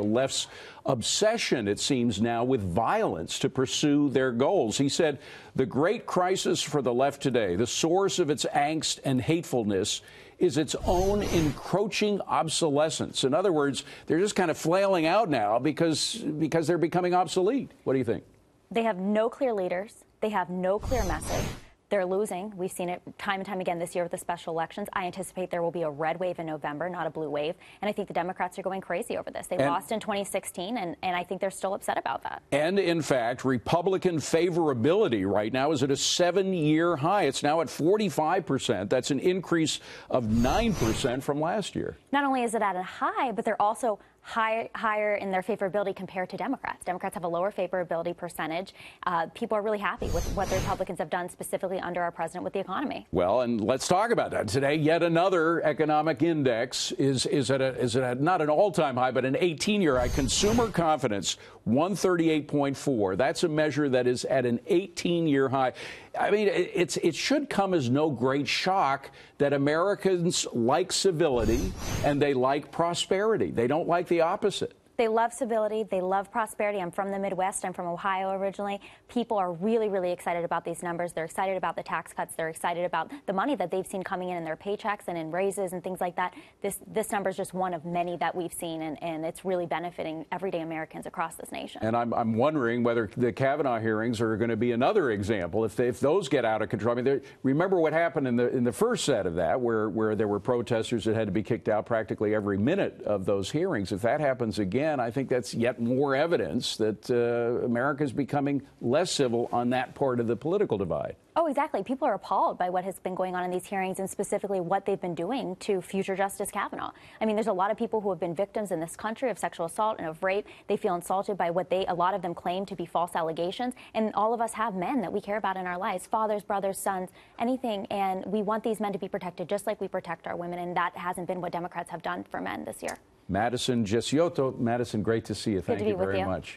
The left's obsession, it seems now, with violence to pursue their goals. He said, The great crisis for the left today, the source of its angst and hatefulness, is its own encroaching obsolescence. In other words, they're just kind of flailing out now because, because they're becoming obsolete. What do you think? They have no clear leaders, they have no clear message. They're losing. We've seen it time and time again this year with the special elections. I anticipate there will be a red wave in November, not a blue wave. And I think the Democrats are going crazy over this. They and lost in 2016, and, and I think they're still upset about that. And in fact, Republican favorability right now is at a seven year high. It's now at 45%. That's an increase of 9% from last year. Not only is it at a high, but they're also High, higher in their favorability compared to Democrats. Democrats have a lower favorability percentage. Uh, people are really happy with what the Republicans have done specifically under our president with the economy. Well, and let's talk about that. Today, yet another economic index is, is at, a, is at a, not an all time high, but an 18 year high. Consumer confidence, 138.4. That's a measure that is at an 18 year high. I mean, it's, it should come as no great shock that Americans like civility and they like prosperity, they don't like the opposite. They love civility. They love prosperity. I'm from the Midwest. I'm from Ohio originally. People are really, really excited about these numbers. They're excited about the tax cuts. They're excited about the money that they've seen coming in in their paychecks and in raises and things like that. This this number is just one of many that we've seen, and, and it's really benefiting everyday Americans across this nation. And I'm, I'm wondering whether the Kavanaugh hearings are going to be another example. If, they, if those get out of control, I mean, remember what happened in the in the first set of that, where where there were protesters that had to be kicked out practically every minute of those hearings. If that happens again again, I think that's yet more evidence that uh, America is becoming less civil on that part of the political divide. Oh, exactly. People are appalled by what has been going on in these hearings and specifically what they've been doing to future Justice Kavanaugh. I mean, there's a lot of people who have been victims in this country of sexual assault and of rape. They feel insulted by what they, a lot of them claim to be false allegations. And all of us have men that we care about in our lives fathers, brothers, sons, anything. And we want these men to be protected just like we protect our women. And that hasn't been what Democrats have done for men this year. Madison Gesioto. Madison, great to see you. Thank you very you. much.